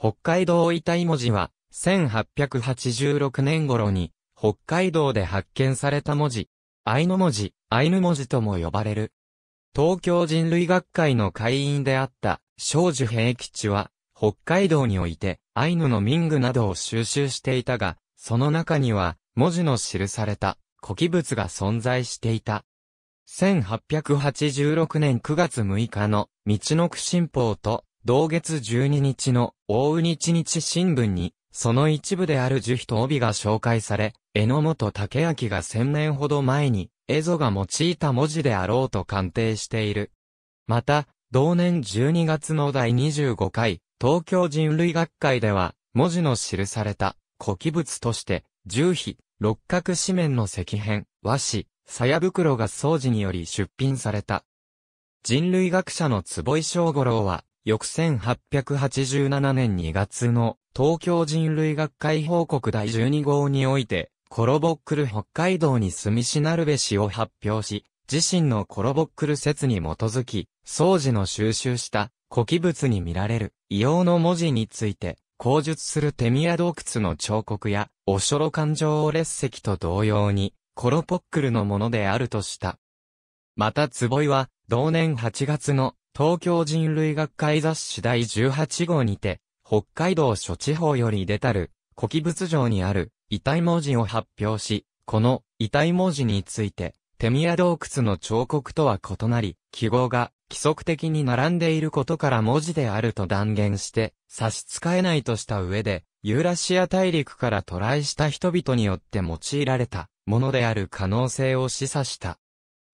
北海道遺体文字は、1886年頃に、北海道で発見された文字、アイノ文字、アイヌ文字とも呼ばれる。東京人類学会の会員であった、少女平吉は、北海道において、アイヌの民具などを収集していたが、その中には、文字の記された、古記物が存在していた。1886年9月6日の、道のく新報と、同月12日の、大日日新聞に、その一部である樹皮と帯が紹介され、榎本武明が千年ほど前に、蝦夷が用いた文字であろうと鑑定している。また、同年12月の第25回、東京人類学会では、文字の記された、古記物として、樹皮、六角紙面の石片、和紙、鞘袋が掃除により出品された。人類学者の坪井正五郎は、翌1887年2月の東京人類学会報告第12号において、コロボックル北海道に住みしなるべしを発表し、自身のコロボックル説に基づき、掃除の収集した古記物に見られる異様の文字について、口述する手宮洞窟の彫刻や、おしょろ感情を列席と同様に、コロポックルのものであるとした。また坪井は、同年8月の東京人類学会雑誌第18号にて、北海道諸地方より出たる、古記物上にある、遺体文字を発表し、この遺体文字について、手宮洞窟の彫刻とは異なり、記号が規則的に並んでいることから文字であると断言して差し支えないとした上で、ユーラシア大陸から渡来した人々によって用いられたものである可能性を示唆した。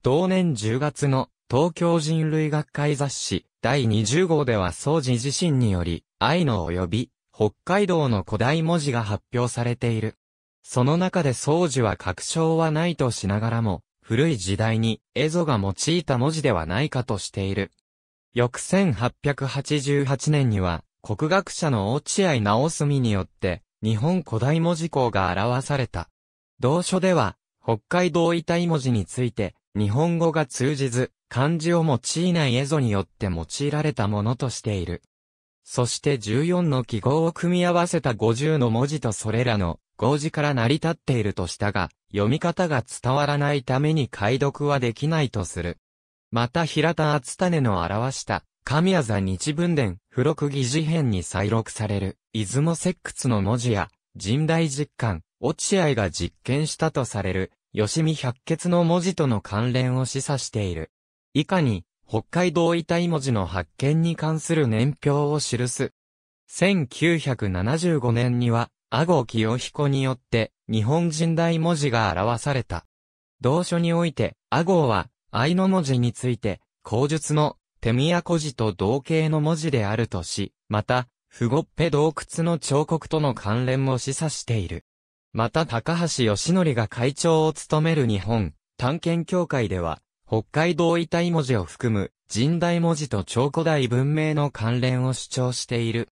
同年10月の東京人類学会雑誌第20号では掃除自身により、愛の及び、北海道の古代文字が発表されている。その中で掃除は確証はないとしながらも、古い時代にエゾが用いた文字ではないかとしている。翌1888年には、国学者の落合直澄によって、日本古代文字項が表された。同書では、北海道遺体文字について、日本語が通じず、漢字を用いないエゾによって用いられたものとしている。そして14の記号を組み合わせた50の文字とそれらの合字から成り立っているとしたが、読み方が伝わらないために解読はできないとする。また平田厚種の表した、神谷座日文伝、付録議事編に再録される、出雲石窟の文字や、神代実感、落合が実験したとされる、吉見百血の文字との関連を示唆している。以下に、北海道遺体文字の発見に関する年表を記す。1975年には、阿後清彦によって、日本人大文字が表された。同書において、阿後は、愛の文字について、口述の、手宮古字と同型の文字であるとし、また、不ごっぺ洞窟の彫刻との関連も示唆している。また高橋義則が会長を務める日本探検協会では、北海道遺体文字を含む人大文字と超古代文明の関連を主張している。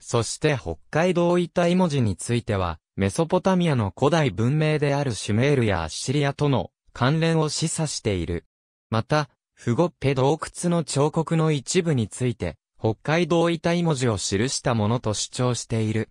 そして北海道遺体文字については、メソポタミアの古代文明であるシュメールやアッシリアとの関連を示唆している。また、フゴッペ洞窟の彫刻の一部について、北海道遺体文字を記したものと主張している。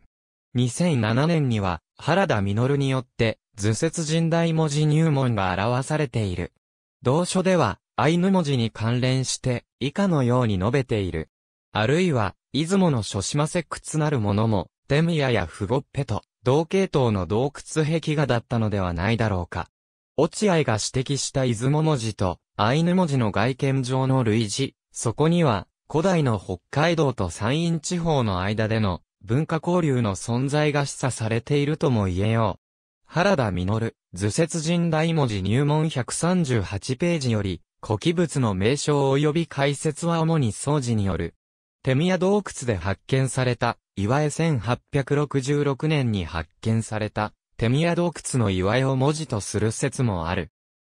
2007年には、原田実によって、図説人大文字入門が表されている。同書では、アイヌ文字に関連して、以下のように述べている。あるいは、出雲の諸島石窟なるものも、テムヤやフゴッペと、同系統の洞窟壁画だったのではないだろうか。落合が指摘した出雲文字と、アイヌ文字の外見上の類似、そこには、古代の北海道と山陰地方の間での文化交流の存在が示唆されているとも言えよう。原田実、図説人大文字入門138ページより、古記物の名称及び解説は主に掃除による。手宮洞窟で発見された、岩絵1866年に発見された、手宮洞窟の岩絵を文字とする説もある。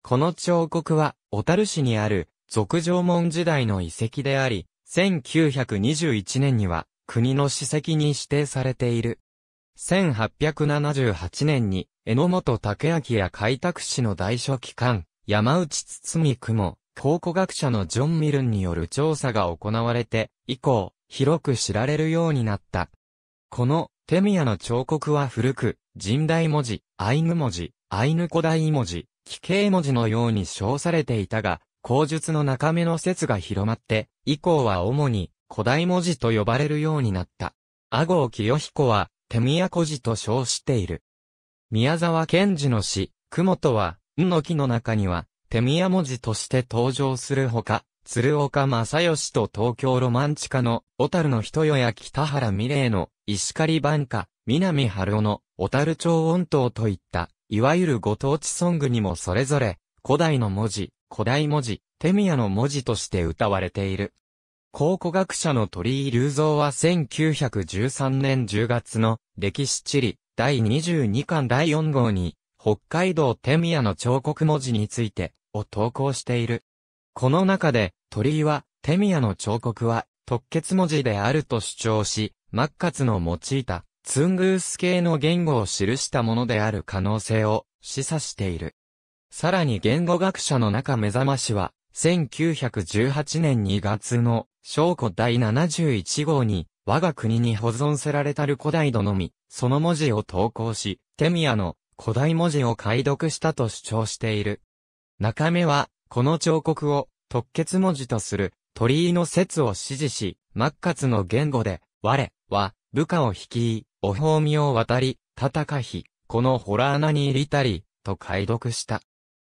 この彫刻は、小樽市にある、俗城門時代の遺跡であり、1921年には、国の史跡に指定されている。1878年に、榎本武明や開拓史の大書記官、山内堤雲、考古学者のジョン・ミルンによる調査が行われて、以降、広く知られるようになった。この、テミヤの彫刻は古く、神代文字、アイヌ文字、アイヌ古代文字、奇形文字のように称されていたが、口述の中身の説が広まって、以降は主に、古代文字と呼ばれるようになった。阿郷清彦は、手宮古字と称している。宮沢賢治の詩、雲とは、んの木の中には、手宮文字として登場するほか、鶴岡正義と東京ロマンチカの、小樽の人よや北原美玲の、石狩晩家、南春夫の、小樽町音頭といった、いわゆるご当地ソングにもそれぞれ、古代の文字、古代文字、手宮の文字として歌われている。考古学者の鳥居隆造は1913年10月の歴史地理第22巻第4号に北海道天宮の彫刻文字についてを投稿している。この中で鳥居は天宮の彫刻は特決文字であると主張し、マッカツの用いたツングース系の言語を記したものである可能性を示唆している。さらに言語学者の中目覚ましは、1918年2月の、証拠第71号に、我が国に保存せられたる古代土のみ、その文字を投稿し、テミアの古代文字を解読したと主張している。中目は、この彫刻を特決文字とする鳥居の説を支持し、末活の言語で、我は部下を率い、お褒美を渡り、戦い、このホラー穴に入りたり、と解読した。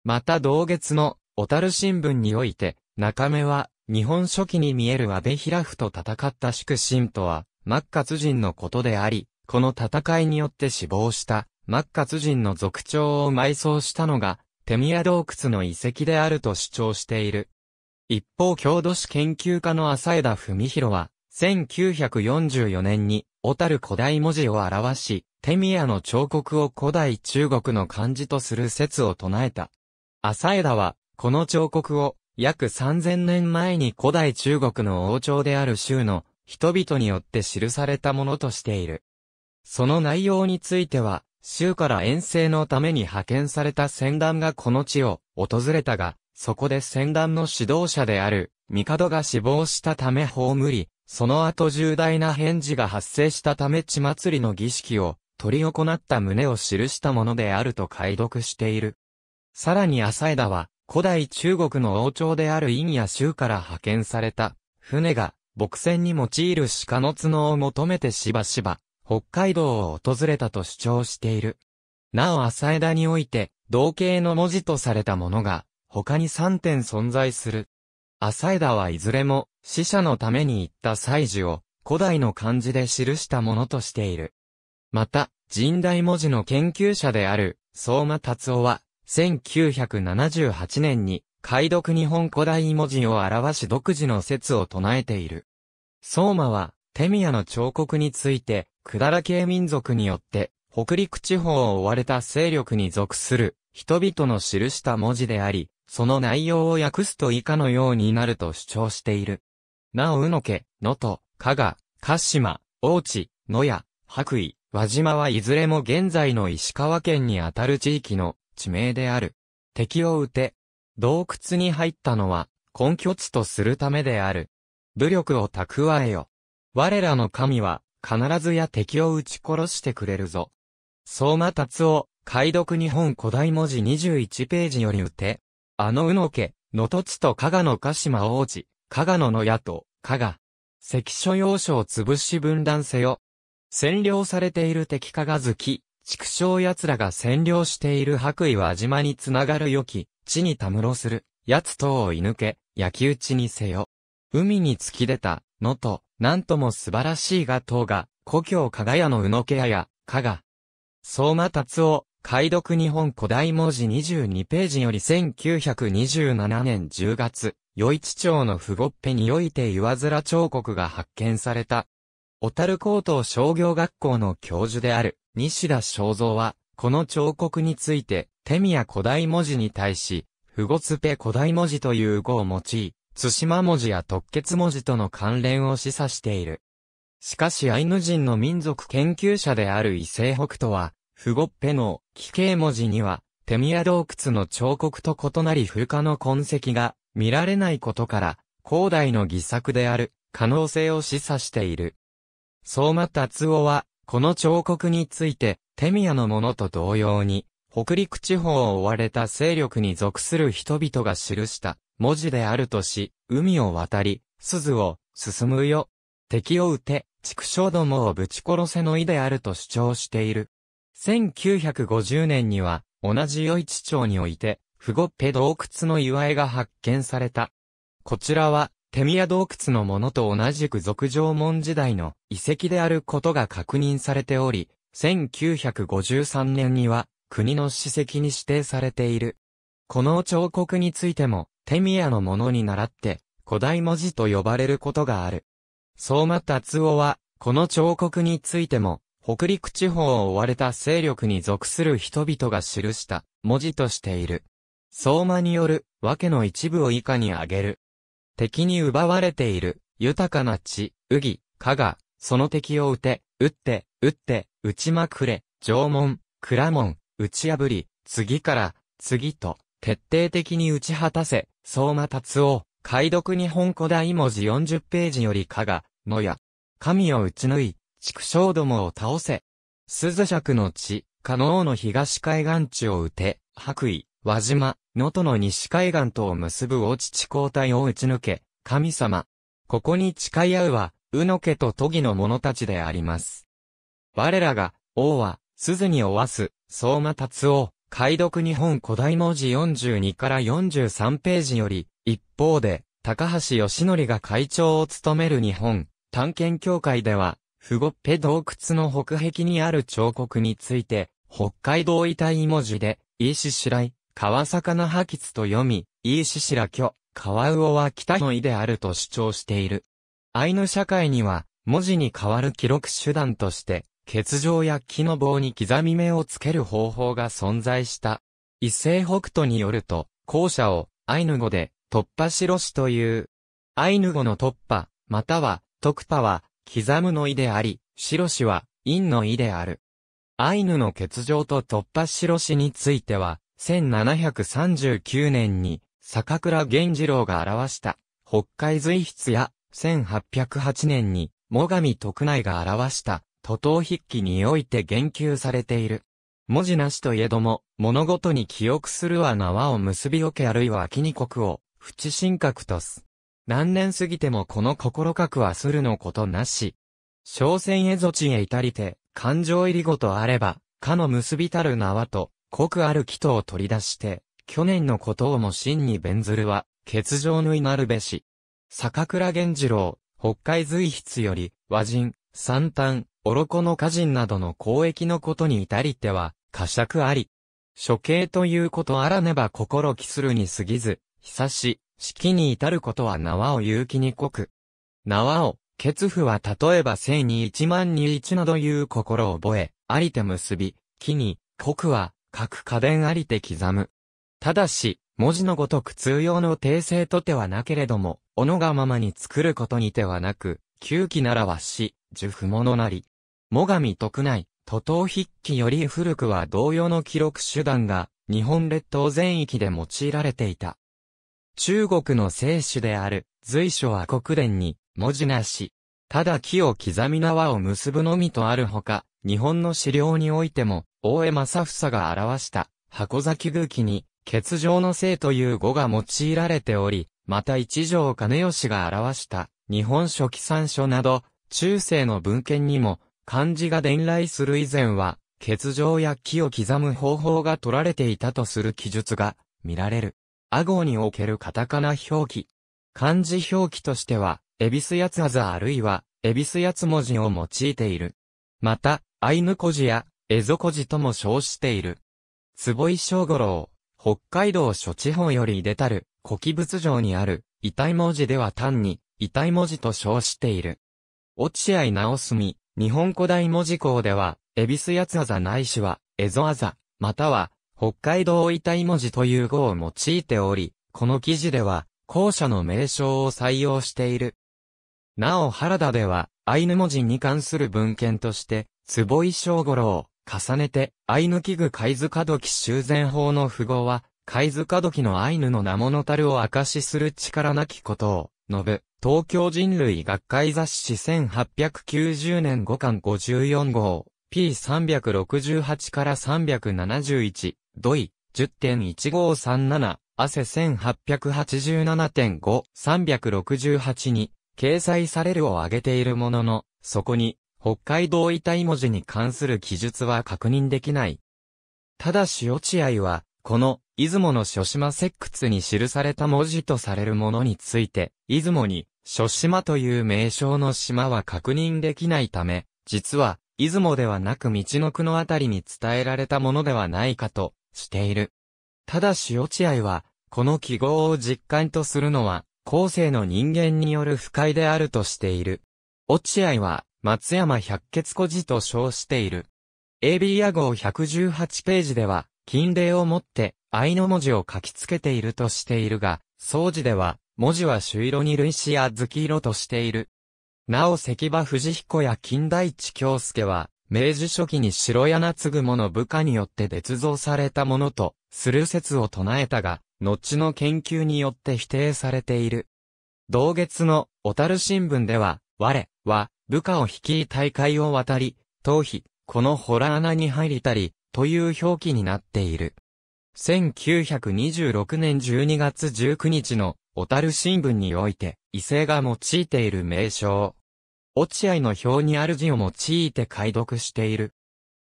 また同月の小樽新聞において、中目は、日本初期に見える安倍平夫と戦った祝神とは、末活人のことであり、この戦いによって死亡した、末活人の族長を埋葬したのが、手宮洞窟の遺跡であると主張している。一方、郷土史研究家の浅枝文弘は、1944年に、小樽古代文字を表し、手宮の彫刻を古代中国の漢字とする説を唱えた。浅枝は、この彫刻を約3000年前に古代中国の王朝である州の人々によって記されたものとしている。その内容については、州から遠征のために派遣された戦団がこの地を訪れたが、そこで戦団の指導者である、帝が死亡したため葬り、その後重大な返事が発生したため地祭りの儀式を取り行った旨を記したものであると解読している。さらに浅枝は、古代中国の王朝であるン・や州から派遣された船が牧船に用いる鹿の角を求めてしばしば北海道を訪れたと主張している。なお浅枝において同型の文字とされたものが他に3点存在する。浅枝はいずれも死者のために行った祭事を古代の漢字で記したものとしている。また、神代文字の研究者である相馬達夫は、1978年に解読日本古代文字を表し独自の説を唱えている。相馬は、テミヤの彫刻について、百済系民族によって、北陸地方を追われた勢力に属する、人々の記した文字であり、その内容を訳すと以下のようになると主張している。なお、うのけ、かし加賀、鹿島、大や、野く白衣、じ島はいずれも現在の石川県にあたる地域の地名である。敵を撃て、洞窟に入ったのは根拠地とするためである。武力を蓄えよ。我らの神は必ずや敵を撃ち殺してくれるぞ。相馬達夫、解読日本古代文字21ページより打て。あのうの家、のとつと加賀の鹿島王子、加賀野の野と、加賀。関所要所を潰し分断せよ。占領されている敵加賀好き、畜生奴らが占領している白衣は島につながる良き、地にたむろする、奴等を射抜け、焼き討ちにせよ。海に突き出た、のと、なんとも素晴らしいが等が、故郷加賀屋の宇野家屋や、加賀。相馬達夫、解読日本古代文字22ページより1927年10月、与一町の不ごっぺにおいて岩面彫刻が発見された。小樽高等商業学校の教授である、西田正造は、この彫刻について、手宮古代文字に対し、フゴスペ古代文字という語を用い、津島文字や特決文字との関連を示唆している。しかしアイヌ人の民族研究者である伊勢北斗は、フゴッペの奇形文字には、テミ洞窟の彫刻と異なり風化の痕跡が見られないことから、広大の偽作である可能性を示唆している。相馬達夫は、この彫刻について、テミヤのものと同様に、北陸地方を追われた勢力に属する人々が記した文字であるとし、海を渡り、鈴を進むよ。敵を撃て、畜生どもをぶち殺せの意であると主張している。1950年には、同じ余市町において、不ゴっペ洞窟の祝いが発見された。こちらは、テミア洞窟のものと同じく俗城門時代の遺跡であることが確認されており、1953年には国の史跡に指定されている。この彫刻についても、テミアのものに倣って、古代文字と呼ばれることがある。相馬達夫は、この彫刻についても、北陸地方を追われた勢力に属する人々が記した文字としている。相馬による、訳の一部を以下に挙げる。敵に奪われている、豊かな地、宇義、加賀、その敵を撃て、撃って、撃って、打ちまくれ、縄文、蔵門、打ち破り、次から、次と、徹底的に打ち果たせ、相馬達夫、解読日本古代文字40ページより加賀、野や、神を打ち抜い、畜生どもを倒せ、鈴尺の地、加納の東海岸地を撃て、白衣、輪島、能登の西海岸とを結ぶ大地地交帯を打ち抜け、神様。ここに誓い合うは、うの家と都議の者たちであります。我らが、王は、鈴におわす、相馬達夫、解読日本古代文字42から43ページより、一方で、高橋義則が会長を務める日本、探検協会では、フゴッペ洞窟の北壁にある彫刻について、北海道遺体文字で、イーシシライ、川魚破吉と読み、シシラキョカワ川魚は北の意であると主張している。アイヌ社会には、文字に代わる記録手段として、欠場や木の棒に刻み目をつける方法が存在した。一世北斗によると、後者を、アイヌ語で、突破しろしという。アイヌ語の突破、または、特破は、刻むの意であり、しろしは、陰の意である。アイヌの欠場と突破しろしについては、1739年に坂倉源次郎が表した北海随筆や1808年に最上徳内が表した徒党筆記において言及されている。文字なしといえども、物事に記憶するは縄を結びおけあるいは秋に国を、淵神格とす。何年過ぎてもこの心格はするのことなし。商船へぞ地へ至りて、感情入りごとあれば、かの結びたる縄と、濃くある木とを取り出して、去年のことをも真に弁ずるは、欠場縫いなるべし。坂倉源次郎、北海随筆より、和人、三端、愚の歌人などの交易のことに至りては、呵責あり。処刑ということあらねば心気するに過ぎず、久し、式に至ることは縄を勇気に濃く。縄を、血婦は例えば生に一万に一などいう心を覚え、ありて結び、木に、濃くは、各家電ありて刻む。ただし、文字のごとく通用の訂正とてはなけれども、おのがままに作ることにてはなく、旧記ならはし、呪符物なり。もがみ徳内、徒党筆記より古くは同様の記録手段が、日本列島全域で用いられていた。中国の聖主である、随所は国伝に、文字なし。ただ木を刻み縄を結ぶのみとあるほか、日本の資料においても、大江正房が表した箱崎空気に、欠場の性という語が用いられており、また一条兼義が表した日本書紀三書など、中世の文献にも、漢字が伝来する以前は、欠場や木を刻む方法が取られていたとする記述が見られる。阿号におけるカタカナ表記。漢字表記としては、エビスヤツアザあるいは、エビスヤツ文字を用いている。また、アイヌコジや江底寺とも称している。坪井正五郎、北海道諸地方より出たる、古記仏城にある、遺体文字では単に、遺体文字と称している。落合直澄、日本古代文字校では、恵比寿八ざないしは、蝦夷あざ、または、北海道遺体文字という語を用いており、この記事では、後者の名称を採用している。なお原田では、アイヌ文字に関する文献として、坪井正五郎、重ねて、アイヌ器具貝塚時修繕法の符号は、貝塚時のアイヌの名物たるを明かしする力なきことを、述ぶ、東京人類学会雑誌1890年5巻54号、P368 から371、土井、10.1537、汗1887.5、368に、掲載されるを挙げているものの、そこに、北海道遺体文字に関する記述は確認できない。ただし落合は、この、出雲の諸島石窟に記された文字とされるものについて、出雲に、諸島という名称の島は確認できないため、実は、出雲ではなく道の区のあたりに伝えられたものではないかと、している。ただし落合は、この記号を実感とするのは、後世の人間による不快であるとしている。落合は、松山百血孤児と称している。AB 屋号118ページでは、金霊をもって、愛の文字を書きつけているとしているが、掃除では、文字は朱色に類似や図色としている。なお関場藤彦や金大地京介は、明治初期に白柳継ぐの部下によって捏造されたものと、する説を唱えたが、後の研究によって否定されている。同月の小樽新聞では、我は、部下を率い大会を渡り、頭皮、このホラ穴に入りたり、という表記になっている。1926年12月19日の、小樽新聞において、異性が用いている名称。落合の表にある字を用いて解読している。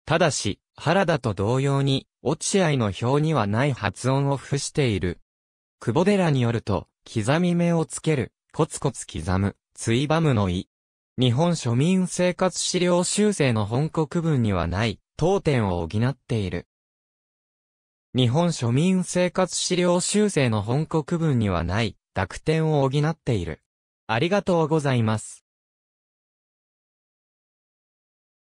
ただし、原田と同様に、落合の表にはない発音を付している。久保寺によると、刻み目をつける、コツコツ刻む、ついばむの意。日本庶民生活資料修正の本国文にはない、当点を補っている。日本庶民生活資料修正の本国文にはない、濁点を補っている。ありがとうございます。